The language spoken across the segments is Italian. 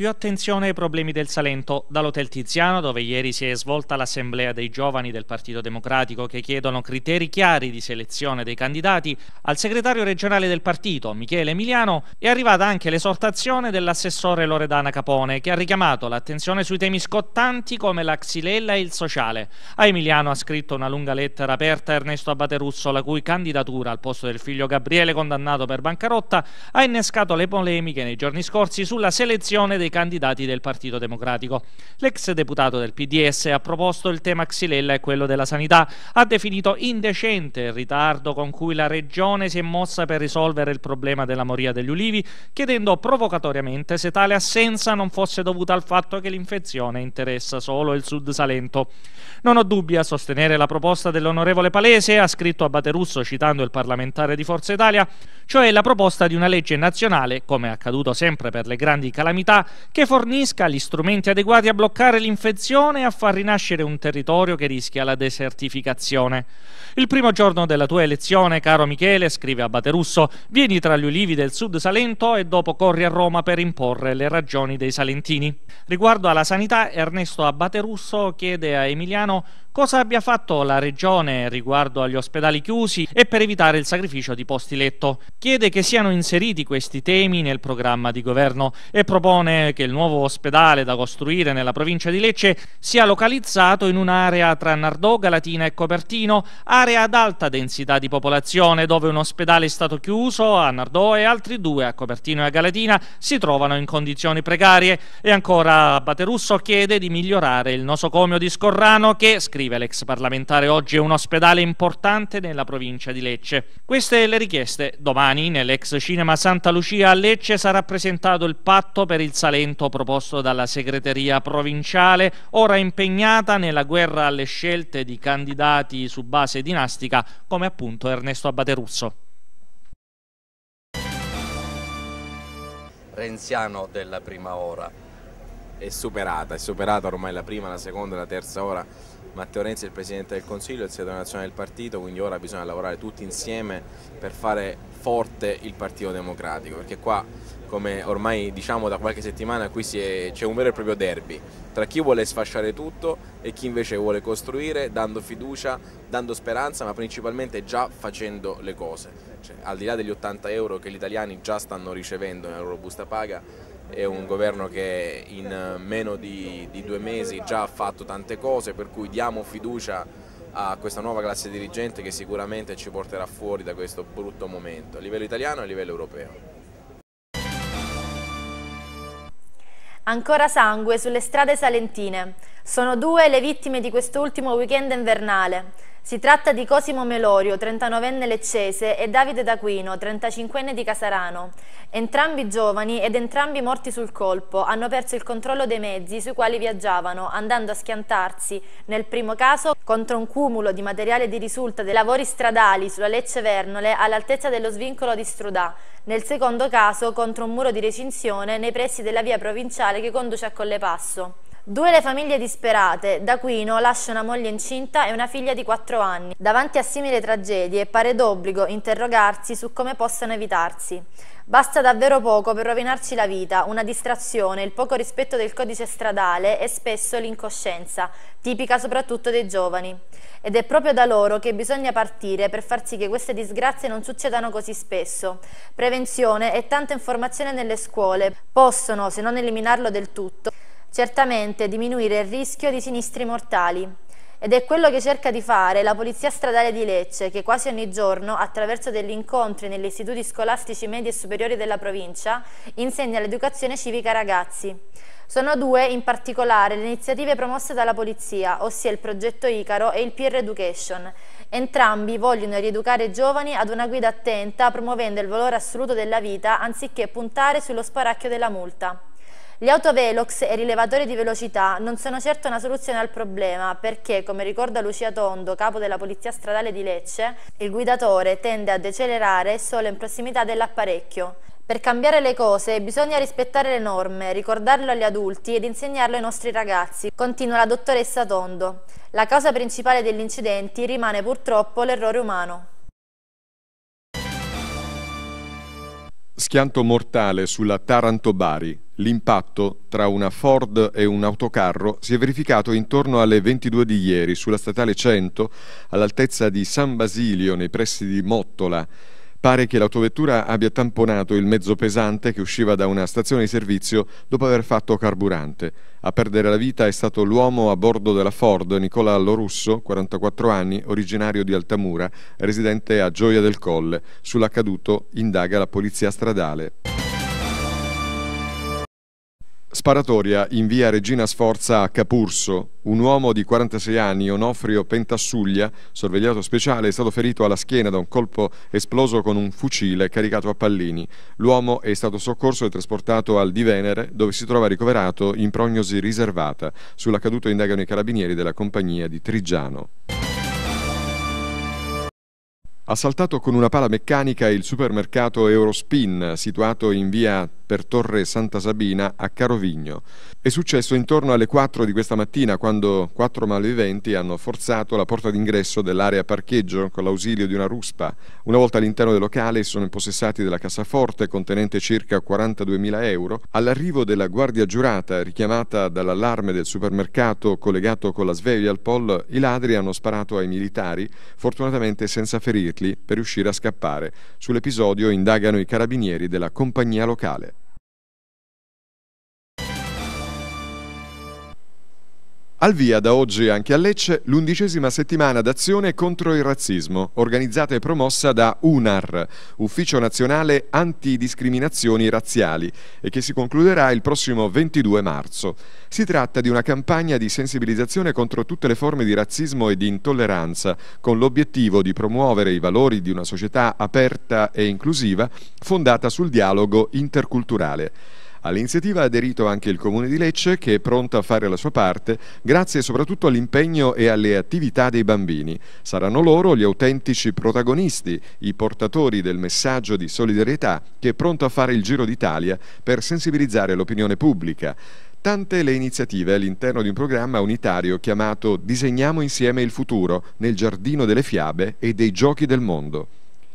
Più attenzione ai problemi del Salento dall'Hotel Tiziano, dove ieri si è svolta l'assemblea dei giovani del Partito Democratico che chiedono criteri chiari di selezione dei candidati, al segretario regionale del partito, Michele Emiliano, è arrivata anche l'esortazione dell'assessore Loredana Capone, che ha richiamato l'attenzione sui temi scottanti come la xylella e il sociale. A Emiliano ha scritto una lunga lettera aperta a Ernesto Abate Russo, la cui candidatura al posto del figlio Gabriele, condannato per bancarotta, ha innescato le polemiche nei giorni scorsi sulla selezione dei candidati del Partito Democratico. L'ex deputato del PDS ha proposto il tema Xilella e quello della sanità, ha definito indecente il ritardo con cui la Regione si è mossa per risolvere il problema della moria degli ulivi, chiedendo provocatoriamente se tale assenza non fosse dovuta al fatto che l'infezione interessa solo il Sud Salento. Non ho dubbi a sostenere la proposta dell'onorevole Palese, ha scritto Abate Russo citando il parlamentare di Forza Italia, cioè la proposta di una legge nazionale, come è accaduto sempre per le grandi calamità, che fornisca gli strumenti adeguati a bloccare l'infezione e a far rinascere un territorio che rischia la desertificazione. Il primo giorno della tua elezione, caro Michele, scrive Abate Russo, vieni tra gli ulivi del sud Salento e dopo corri a Roma per imporre le ragioni dei salentini. Riguardo alla sanità, Ernesto Abate Russo chiede a Emiliano cosa abbia fatto la Regione riguardo agli ospedali chiusi e per evitare il sacrificio di posti letto. Chiede che siano inseriti questi temi nel programma di governo e propone che il nuovo ospedale da costruire nella provincia di Lecce sia localizzato in un'area tra Nardò, Galatina e Copertino, area ad alta densità di popolazione dove un ospedale è stato chiuso a Nardò e altri due a Copertino e a Galatina si trovano in condizioni precarie. E ancora Baterusso chiede di migliorare il nosocomio di Scorrano che, scrive scrive l'ex parlamentare, oggi è un ospedale importante nella provincia di Lecce. Queste le richieste. Domani, nell'ex cinema Santa Lucia a Lecce, sarà presentato il patto per il Salento proposto dalla segreteria provinciale, ora impegnata nella guerra alle scelte di candidati su base dinastica, come appunto Ernesto Abbaterusso. Renziano della prima ora è superata, è superata ormai la prima, la seconda, la terza ora. Matteo Renzi è il Presidente del Consiglio, il segretario nazionale del partito, quindi ora bisogna lavorare tutti insieme per fare forte il Partito Democratico, perché qua come ormai diciamo da qualche settimana qui c'è un vero e proprio derby tra chi vuole sfasciare tutto e chi invece vuole costruire dando fiducia, dando speranza ma principalmente già facendo le cose, cioè, al di là degli 80 euro che gli italiani già stanno ricevendo nella loro busta paga è un governo che in eh, meno di, di due mesi già ha fatto tante cose per cui diamo fiducia a questa nuova classe dirigente che sicuramente ci porterà fuori da questo brutto momento a livello italiano e a livello europeo. Ancora sangue sulle strade salentine. Sono due le vittime di quest'ultimo weekend invernale. Si tratta di Cosimo Melorio, 39enne leccese, e Davide D'Aquino, 35enne di Casarano. Entrambi giovani ed entrambi morti sul colpo hanno perso il controllo dei mezzi sui quali viaggiavano, andando a schiantarsi, nel primo caso, contro un cumulo di materiale di risulta dei lavori stradali sulla Lecce Vernole all'altezza dello svincolo di Strudà, nel secondo caso contro un muro di recinzione nei pressi della via provinciale che conduce a Collepasso. Due le famiglie disperate, D'Aquino lascia una moglie incinta e una figlia di 4 anni. Davanti a simili tragedie pare d'obbligo interrogarsi su come possano evitarsi. Basta davvero poco per rovinarci la vita, una distrazione, il poco rispetto del codice stradale e spesso l'incoscienza, tipica soprattutto dei giovani. Ed è proprio da loro che bisogna partire per far sì che queste disgrazie non succedano così spesso. Prevenzione e tanta informazione nelle scuole possono, se non eliminarlo del tutto, certamente diminuire il rischio di sinistri mortali. Ed è quello che cerca di fare la Polizia Stradale di Lecce, che quasi ogni giorno, attraverso degli incontri negli istituti scolastici medi e superiori della provincia, insegna l'educazione civica ai ragazzi. Sono due in particolare le iniziative promosse dalla Polizia, ossia il progetto Icaro e il Peer Education. Entrambi vogliono rieducare i giovani ad una guida attenta, promuovendo il valore assoluto della vita, anziché puntare sullo sparacchio della multa. Gli autovelox e i rilevatori di velocità non sono certo una soluzione al problema perché, come ricorda Lucia Tondo, capo della Polizia Stradale di Lecce, il guidatore tende a decelerare solo in prossimità dell'apparecchio. Per cambiare le cose bisogna rispettare le norme, ricordarlo agli adulti ed insegnarlo ai nostri ragazzi, continua la dottoressa Tondo. La causa principale degli incidenti rimane purtroppo l'errore umano. Schianto mortale sulla Taranto-Bari. L'impatto tra una Ford e un autocarro si è verificato intorno alle 22 di ieri sulla statale 100 all'altezza di San Basilio nei pressi di Mottola. Pare che l'autovettura abbia tamponato il mezzo pesante che usciva da una stazione di servizio dopo aver fatto carburante. A perdere la vita è stato l'uomo a bordo della Ford, Nicola Lorusso, 44 anni, originario di Altamura, residente a Gioia del Colle. Sull'accaduto indaga la polizia stradale. Sparatoria in via Regina Sforza a Capurso. Un uomo di 46 anni, Onofrio Pentassuglia, sorvegliato speciale, è stato ferito alla schiena da un colpo esploso con un fucile caricato a pallini. L'uomo è stato soccorso e trasportato al di Venere, dove si trova ricoverato in prognosi riservata. Sull'accaduto indagano i carabinieri della compagnia di Trigiano ha saltato con una pala meccanica il supermercato Eurospin, situato in via per Torre Santa Sabina a Carovigno. È successo intorno alle 4 di questa mattina quando quattro malviventi hanno forzato la porta d'ingresso dell'area parcheggio con l'ausilio di una ruspa. Una volta all'interno del locale sono impossessati della cassaforte contenente circa 42.000 euro. All'arrivo della guardia giurata richiamata dall'allarme del supermercato collegato con la sveglia al pol, i ladri hanno sparato ai militari, fortunatamente senza ferirli. Berkeley per riuscire a scappare. Sull'episodio indagano i carabinieri della compagnia locale. Al via da oggi anche a Lecce l'undicesima settimana d'azione contro il razzismo, organizzata e promossa da UNAR, Ufficio Nazionale Antidiscriminazioni Razziali, e che si concluderà il prossimo 22 marzo. Si tratta di una campagna di sensibilizzazione contro tutte le forme di razzismo e di intolleranza, con l'obiettivo di promuovere i valori di una società aperta e inclusiva, fondata sul dialogo interculturale. All'iniziativa ha aderito anche il Comune di Lecce che è pronto a fare la sua parte grazie soprattutto all'impegno e alle attività dei bambini. Saranno loro gli autentici protagonisti, i portatori del messaggio di solidarietà che è pronto a fare il giro d'Italia per sensibilizzare l'opinione pubblica. Tante le iniziative all'interno di un programma unitario chiamato Disegniamo insieme il futuro nel giardino delle fiabe e dei giochi del mondo.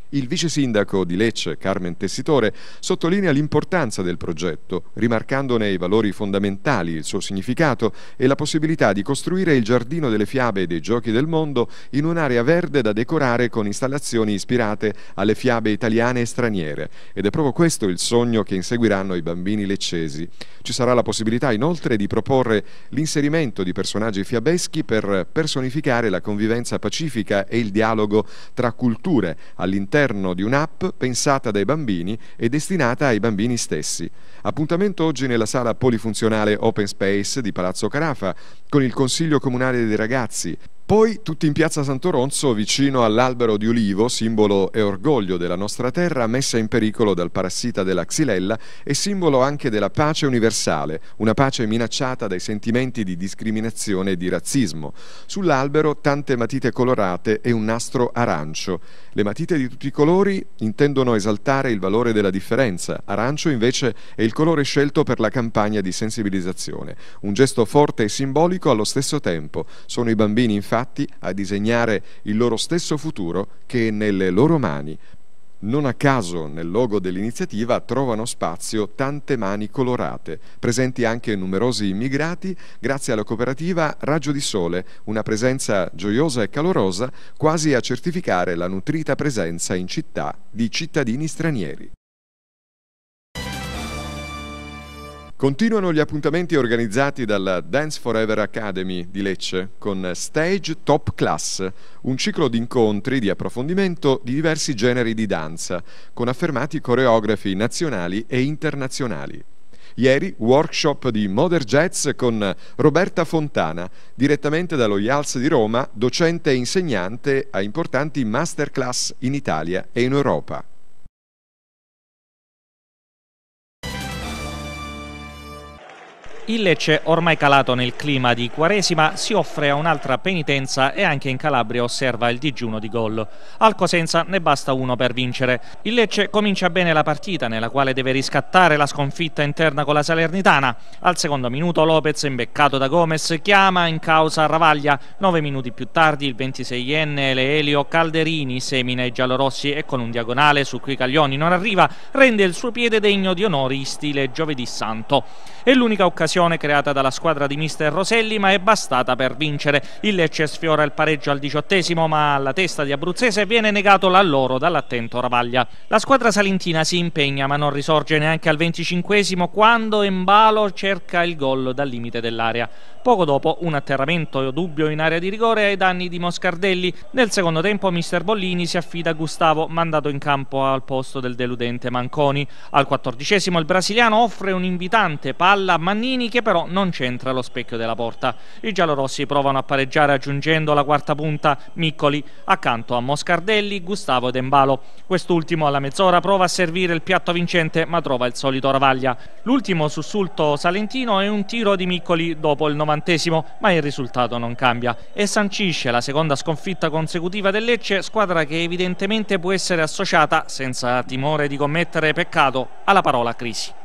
Il vice sindaco di Lecce, Carmen Tessitore, sottolinea l'importanza del progetto, rimarcandone i valori fondamentali, il suo significato e la possibilità di costruire il giardino delle fiabe e dei giochi del mondo in un'area verde da decorare con installazioni ispirate alle fiabe italiane e straniere. Ed è proprio questo il sogno che inseguiranno i bambini leccesi. Ci sarà la possibilità inoltre di proporre l'inserimento di personaggi fiabeschi per personificare la convivenza pacifica e il dialogo tra culture all'interno all'interno di un'app pensata dai bambini e destinata ai bambini stessi. Appuntamento oggi nella sala polifunzionale Open Space di Palazzo Carafa con il Consiglio Comunale dei Ragazzi, poi tutti in piazza Santoronzo, vicino all'albero di ulivo, simbolo e orgoglio della nostra terra, messa in pericolo dal parassita della xylella e simbolo anche della pace universale, una pace minacciata dai sentimenti di discriminazione e di razzismo. Sull'albero tante matite colorate e un nastro arancio. Le matite di tutti i colori intendono esaltare il valore della differenza, arancio invece è il colore scelto per la campagna di sensibilizzazione, un gesto forte e simbolico allo stesso tempo. Sono i bambini infatti a disegnare il loro stesso futuro che è nelle loro mani. Non a caso nel logo dell'iniziativa trovano spazio tante mani colorate, presenti anche numerosi immigrati grazie alla cooperativa Raggio di Sole, una presenza gioiosa e calorosa quasi a certificare la nutrita presenza in città di cittadini stranieri. Continuano gli appuntamenti organizzati dalla Dance Forever Academy di Lecce con Stage Top Class, un ciclo di incontri di approfondimento di diversi generi di danza, con affermati coreografi nazionali e internazionali. Ieri workshop di Modern Jazz con Roberta Fontana, direttamente dallo IALS di Roma, docente e insegnante a importanti masterclass in Italia e in Europa. Il Lecce, ormai calato nel clima di Quaresima, si offre a un'altra penitenza e anche in Calabria osserva il digiuno di gol. Al Cosenza ne basta uno per vincere. Il Lecce comincia bene la partita, nella quale deve riscattare la sconfitta interna con la Salernitana. Al secondo minuto Lopez, imbeccato da Gomez, chiama in causa Ravaglia. Nove minuti più tardi il 26enne Leelio Calderini semina i giallorossi e con un diagonale su cui Caglioni non arriva, rende il suo piede degno di onori stile Giovedì Santo. È l'unica occasione situazione creata dalla squadra di mister Roselli ma è bastata per vincere. Il Lecce sfiora il pareggio al diciottesimo ma alla testa di Abruzzese viene negato l'alloro dall'attento Ravaglia. La squadra salentina si impegna ma non risorge neanche al venticinquesimo quando Embalo cerca il gol dal limite dell'area. Poco dopo un atterramento dubbio in area di rigore ai danni di Moscardelli. Nel secondo tempo mister Bollini si affida a Gustavo mandato in campo al posto del deludente Manconi. Al quattordicesimo il brasiliano offre un invitante palla a Mannini che però non c'entra lo specchio della porta. I giallorossi provano a pareggiare aggiungendo la quarta punta Miccoli accanto a Moscardelli, Gustavo ed Embalo. Quest'ultimo alla mezz'ora prova a servire il piatto vincente ma trova il solito Ravaglia. L'ultimo sussulto salentino è un tiro di Miccoli dopo il novantesimo ma il risultato non cambia e sancisce la seconda sconfitta consecutiva del Lecce, squadra che evidentemente può essere associata senza timore di commettere peccato alla parola crisi.